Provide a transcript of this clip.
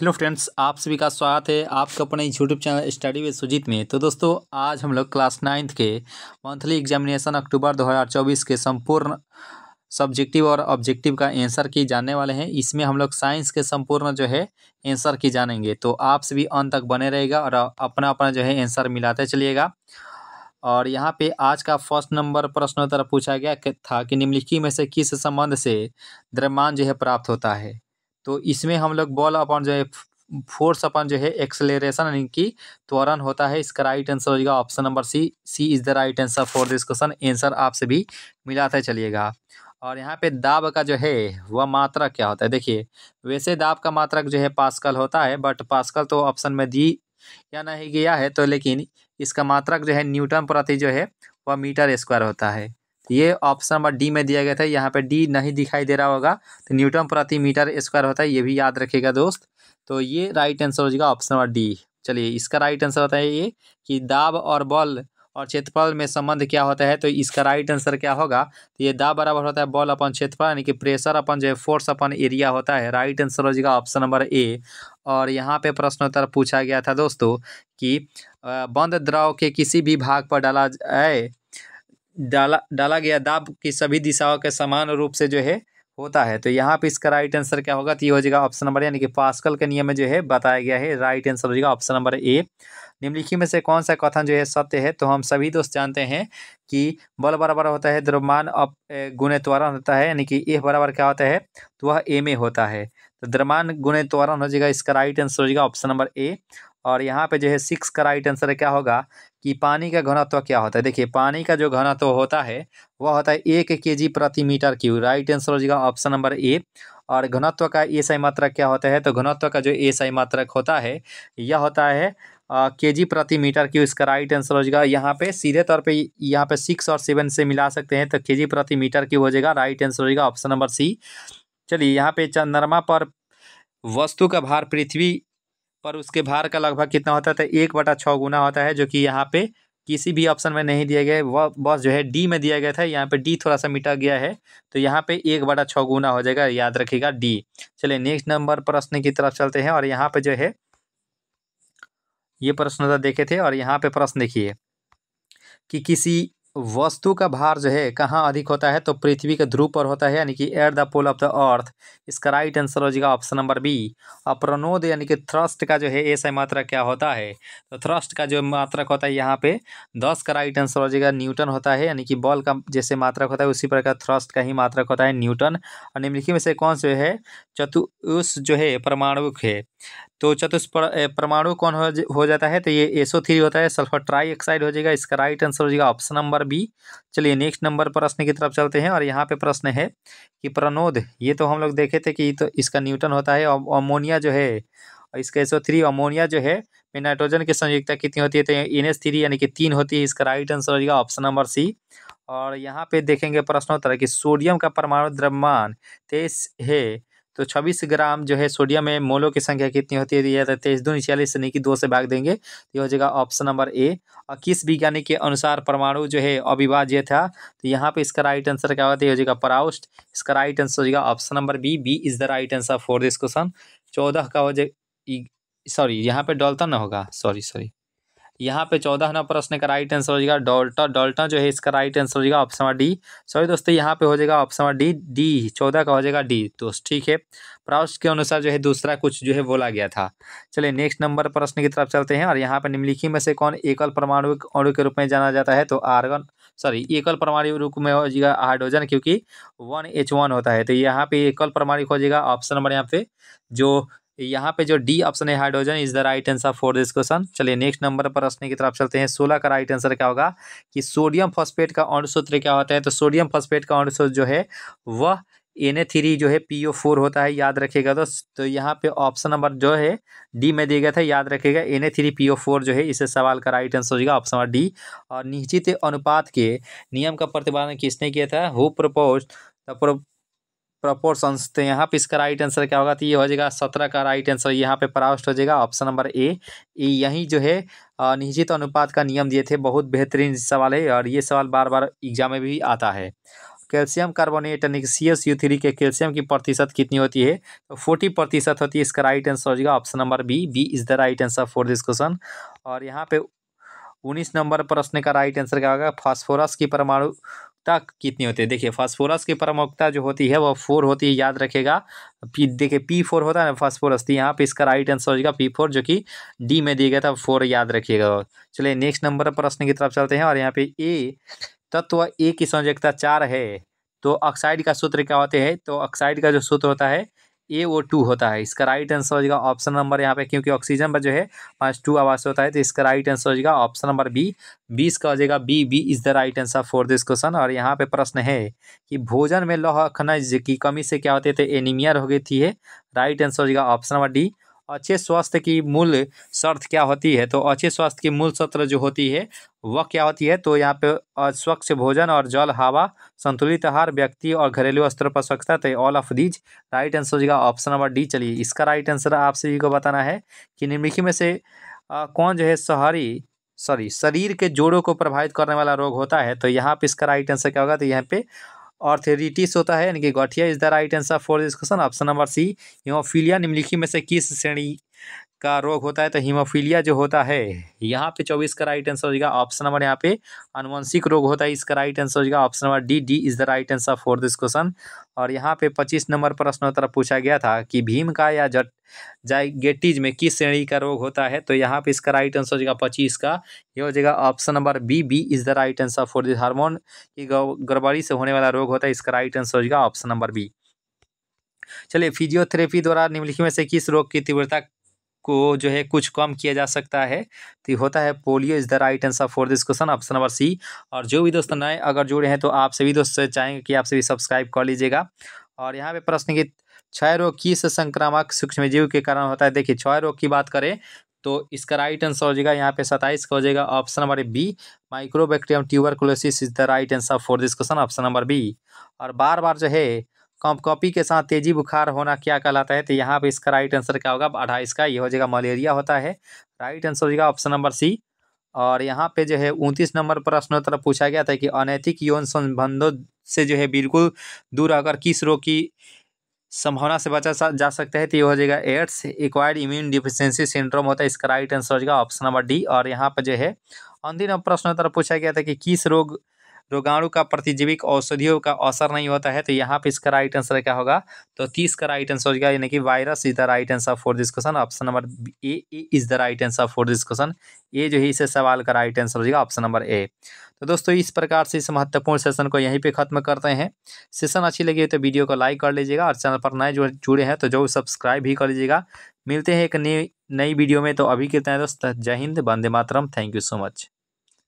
hello friends आप सभी का स्वागत है आपका अपने YouTube channel study with Sujit में तो दोस्तों आज हम लोग क्लास नाइन्थ के मंथली एग्जामिनेशन अक्टूबर 2024 के संपूर्ण सब्जेक्टिव और ऑब्जेक्टिव का आंसर की जानने वाले हैं इसमें हम लोग साइंस के संपूर्ण जो है आंसर की जानेंगे तो आप सभी अंत तक बने रहेगा और अपना अपना जो है आंसर मिलाते चलिएगा और यहाँ पे आज का फर्स्ट नंबर प्रश्नोत्तर पूछा गया था कि निम्नलिखित में से किस संबंध से द्रव्यमान जो है प्राप्त होता है तो इसमें हम लोग बॉल अपन जो है फोर्स अपन जो है एक्सेलरेशन यानी कि त्वरण होता है इसका राइट आंसर हो जाएगा option number C C is the right answer for this question answer आपसे भी मिलाते चलिएगा और यहाँ पे दाब का जो है वह मात्रा क्या होता है देखिए वैसे दाब का मात्रक जो है पास्कल होता है बट पास्कल तो ऑप्शन में दी या नहीं गया है तो लेकिन इसका मात्रक जो है न्यूटन प्रति जो है वह मीटर स्क्वायर होता है ये ऑप्शन नंबर डी में दिया गया था यहाँ पे डी नहीं दिखाई दे रहा होगा तो न्यूटन प्रति मीटर स्क्वायर होता है ये भी याद रखेगा दोस्त तो ये राइट आंसर हो जाएगा ऑप्शन नंबर डी चलिए इसका राइट आंसर होता है ये कि दाब और बल और क्षेत्रफल में संबंध क्या होता है तो इसका राइट आंसर क्या होगा तो ये दाब बराबर होता है बॉल अपन क्षेत्रफल यानी कि प्रेशर अपन जो है फोर्स अपन एरिया होता है राइट आंसर हो जाएगा ऑप्शन नंबर ए और यहाँ पे प्रश्नोत्तर पूछा गया था दोस्तों कि बंद द्रव के किसी भी भाग पर डाला जाए डाला डाला गया दाब की सभी दिशाओं के समान रूप से जो है होता है तो यहाँ पे इसका राइट आंसर क्या होगा तो ये हो जाएगा ऑप्शन नंबर यानी कि पास्कल के नियम में जो है बताया गया है राइट आंसर हो जाएगा ऑप्शन नंबर ए निम्नलिखित में से कौन सा कथन जो है सत्य है तो हम सभी दोस्त जानते हैं कि बल बराबर होता है द्रव्यमान अप गुणे त्वरण होता है यानी कि ए बराबर क्या होता है तो वह ए में होता है तो द्रव्यमान गुणे त्वरण हो जाएगा इसका राइट आंसर हो जाएगा ऑप्शन नंबर ए और यहाँ पे जो है सिक्स का राइट आंसर है क्या होगा कि पानी का घनत्व क्या होता है देखिए पानी का जो घनत्व होता है वह होता है एक के जी प्रति मीटर क्यू राइट आंसर हो जाएगा ऑप्शन नंबर ए और घनत्व का ए साई मात्रक क्या होता है तो घनत्व का जो ए साई मात्रक होता है यह होता है के जी प्रति मीटर क्यू इसका राइट आंसर हो जाएगा यहाँ पे सीधे तौर पे यहाँ पे सिक्स और सेवन से मिला सकते हैं तो के जी प्रति मीटर क्यू हो जाएगा राइट आंसर हो जाएगा ऑप्शन नंबर सी चलिए यहाँ पे चंद्रमा पर वस्तु का भार पृथ्वी पर उसके भार का लगभग कितना होता था एक बटा छः गुना होता है जो कि यहाँ पे किसी भी ऑप्शन में नहीं दिया गया है वह बस जो है डी में दिया गया था यहाँ पे डी थोड़ा सा मिटा गया है तो यहाँ पे एक बटा छः गुना हो जाएगा याद रखिएगा डी चलिए नेक्स्ट नंबर प्रश्न की तरफ चलते हैं और यहाँ पे जो है ये प्रश्न तो देखे थे और यहाँ पे प्रश्न देखिए कि किसी वस्तु का भार जो है कहाँ अधिक होता है तो पृथ्वी के ध्रुव पर होता है यानी कि at the pole of the earth इसका राइट आंसर हो जाएगा ऑप्शन नंबर बी और प्रणोद यानी कि थ्रस्ट का जो है ऐसा मात्रा क्या होता है तो थ्रस्ट का जो मात्रक होता है यहाँ पे दस का राइट आंसर हो जाएगा न्यूटन होता है यानी कि बॉल का जैसे मात्रक होता है उसी प्रकार थ्रस्ट का ही मात्रक होता है न्यूटन और निम्नलिखित में से कौन से है चतुष जो है परमाणुक है तो चतुष्पर परमाणु कौन हो, हो जाता है तो ये एसओ थ्री होता है सल्फर ट्राई ऑक्साइड हो जाएगा इसका राइट आंसर हो जाएगा ऑप्शन नंबर बी चलिए नेक्स्ट नंबर प्रश्न की तरफ चलते हैं और यहाँ पे प्रश्न है कि प्रनोद ये तो हम लोग देखे थे कि तो इसका न्यूटन होता है और अमोनिया जो है और इसका एसओ थ्री अमोनिया जो है में नाइट्रोजन की संयुक्ता कितनी होती है तो एन एस थ्री यानी कि तीन होती है इसका राइट आंसर हो जाएगा ऑप्शन नंबर सी और यहाँ पे देखेंगे प्रश्नोत्तर कि सोडियम का परमाणु द्रव्यमान तेईस है तो छब्बीस ग्राम जो है सोडियम में मोलो की संख्या कितनी होती है तो यह तेईस है दो छियालीस यानी कि दो से भाग देंगे तो हो जाएगा ऑप्शन नंबर ए और किस विज्ञानी के अनुसार परमाणु जो है अविभाज्य था तो यहाँ पे इसका राइट आंसर क्या होता तो है हो जाएगा पराउस्ट इसका राइट आंसर हो जाएगा option number B B is the right answer for this question चौदह का हो जाएगा सॉरी यहाँ पर डॉल्टन होगा सॉरी सॉरी यहाँ पे चौदह नंबर प्रश्न का राइट आंसर हो जाएगा डॉल्टा डॉल्टा जो है इसका राइट आंसर हो जाएगा ऑप्शन डी सॉरी दोस्तों यहाँ पे हो जाएगा ऑप्शन डी डी चौदह का हो जाएगा डी दोस्त तो ठीक है प्राउस के अनुसार जो है दूसरा कुछ जो है बोला गया था चलिए नेक्स्ट नंबर प्रश्न की तरफ चलते हैं और यहाँ पर निम्नलिखित में से कौन एकल परमाणु अणु के रूप में जाना जाता है तो आर्गन सॉरी एकल परमाणु रूप में हो जाएगा हाइड्रोजन क्योंकि वन एच वन होता है तो यहाँ पे एकल परमाणु हो जाएगा ऑप्शन नंबर यहाँ पे जो यहाँ पे जो डी ऑप्शन है hydrogen is the right answer for this question चलिए नेक्स्ट नंबर पर प्रश्न की तरफ चलते हैं सोलह का राइट आंसर क्या होगा कि सोडियम फॉस्फेट का अणु सूत्र क्या होता है तो सोडियम फॉस्फेट का अणु सूत्र जो है वह एन थ्री जो है पी ओ फोर होता है याद रखिएगा तो तो यहाँ पे ऑप्शन नंबर जो है डी में दिया गया था याद रखिएगा N A three P O four जो है इसे सवाल का राइट आंसर हो जाएगा ऑप्शन नंबर डी और निश्चित अनुपात के नियम का प्रतिपादन किसने किया था हु प्रपोज द प्रपोर्शंस तो थे यहाँ पे इसका राइट आंसर क्या होगा तो ये हो जाएगा सत्रह का राइट आंसर यहाँ पे परास्ट हो जाएगा ऑप्शन नंबर ए यही जो है निश्चित अनुपात का नियम दिए थे बहुत बेहतरीन सवाल है और ये सवाल बार बार एग्जाम में भी आता है कैल्शियम कार्बोनेट यानी सी एस यू थ्री के कैल्शियम की प्रतिशत कितनी होती है तो फोर्टी प्रतिशत होती है इसका राइट आंसर हो जाएगा option number B B is the right answer for this question और यहाँ पे उन्नीस नंबर प्रश्न का राइट आंसर क्या होगा फास्फोरस की परमाणु प्रमुखता कितनी होती है देखिए फास्फोरस की प्रमुखता जो होती है वह फोर होती है याद रखेगा पी देखिए पी फोर होता है ना फास्फोरस तो यहाँ पे इसका राइट आंसर हो जाएगा पी फोर जो कि डी में दिया गया था फोर याद रखिएगा चलिए नेक्स्ट नंबर प्रश्न की तरफ चलते हैं और यहाँ पे ए तत्व ए की संयोजकता चार है तो ऑक्साइड का सूत्र क्या होते हैं तो ऑक्साइड का जो सूत्र होता है ए ओ टू होता है इसका राइट आंसर हो जाएगा ऑप्शन नंबर यहाँ पे क्योंकि ऑक्सीजन पर जो है पाँच टू आवास होता है तो इसका राइट आंसर हो जाएगा ऑप्शन नंबर बी बीस का हो जाएगा B B is the right answer for this question और यहाँ पे प्रश्न है कि भोजन में लौह खनिज की कमी से क्या होती है तो एनीमिया हो गई थी राइट आंसर हो जाएगा ऑप्शन नंबर डी अच्छे स्वास्थ्य की मूल शर्त क्या होती है तो अच्छे स्वास्थ्य की मूल सत्र जो होती है वह क्या होती है तो यहाँ पे स्वच्छ भोजन और जल हवा संतुलित आहार व्यक्ति और घरेलू स्तर पर स्वच्छता तो all of these right answer होगा ऑप्शन नंबर डी चलिए इसका राइट आंसर आप सभी को बताना है कि निम्नलिखित में से आ, कौन जो है शहरी सॉरी शरीर के जोड़ों को प्रभावित करने वाला रोग होता है तो यहाँ पे इसका राइट आंसर क्या होगा तो यहाँ पे ऑर्थेरिटिस होता है यानी कि गठिया is the right answer for this question option number C haemophilia निम्नलिखित में से किस श्रेणी का रोग होता है तो हीमोफीलिया जो होता है यहाँ पे चौबीस का राइट आंसर हो जाएगा ऑप्शन नंबर यहाँ पे अनुवंशिक रोग होता है इसका राइट आंसर हो जाएगा option number D D is the right answer for this question और यहाँ पे पच्चीस नंबर प्रश्न तरफ पूछा गया था कि भीम का या जट जाइगेटिज में किस श्रेणी का रोग होता है तो यहाँ पे इसका राइट आंसर हो जाएगा पच्चीस का ये हो जाएगा option number B B is the right answer for this hormone की गड़बड़ी से होने वाला रोग होता है इसका राइट आंसर हो जाएगा ऑप्शन नंबर बी चलिए फिजियोथेरेपी द्वारा निम्नलिखित में से किस रोग की तीव्रता को जो है कुछ कम किया जा सकता है तो होता है polio is the right answer for this question option number C और जो भी दोस्त नए अगर जुड़े हैं तो आप सभी दोस्त चाहेंगे कि आप सभी सब्सक्राइब कर लीजिएगा और यहाँ पे प्रश्न की क्षय रोग किस संक्रामक सूक्ष्म जीव के कारण होता है देखिए क्षय रोग की बात करें तो इसका राइट आंसर हो जाएगा यहाँ पे सत्ताईस का हो जाएगा option number B mycobacterium tuberculosis is the right answer for this question option number B और बार बार जो है कॉपी के साथ तेजी बुखार होना क्या कहलाता है तो यहाँ पे इसका राइट आंसर क्या होगा अढ़ाईस का ये हो जाएगा मलेरिया होता है राइट आंसर हो जाएगा ऑप्शन नंबर सी और यहाँ पे जो है उनतीस नंबर प्रश्नोत्तर पूछा गया था कि अनैतिक यौन संबंधों से जो है बिल्कुल दूर अगर किस रोग की संभावना से बचा जा सकता है तो ये हो जाएगा AIDS acquired immune deficiency syndrome होता है इसका राइट आंसर हो जाएगा ऑप्शन नंबर डी और यहाँ पर जो है अंतिम प्रश्नोत्तर पूछा गया था कि किस रोग रोगाणु का प्रतिजीविक औषधियों का असर नहीं होता है तो यहाँ पे इसका राइट आंसर क्या होगा तो तीस का राइट आंसर हो जाएगा यानी कि virus is the right answer for this question option number A is the right answer for this question A जो है इसे सवाल का राइट आंसर हो जाएगा ऑप्शन नंबर ए तो दोस्तों इस प्रकार से इस महत्वपूर्ण सेशन को यहीं पे खत्म करते हैं सेशन अच्छी लगी है तो वीडियो को लाइक कर लीजिएगा और चैनल पर नए जो जुड़े हैं तो जो सब्सक्राइब भी कर लीजिएगा मिलते हैं एक नई नई वीडियो में तो अभी कितना है दोस्त जय हिंद वंदे मातरम थैंक यू सो मच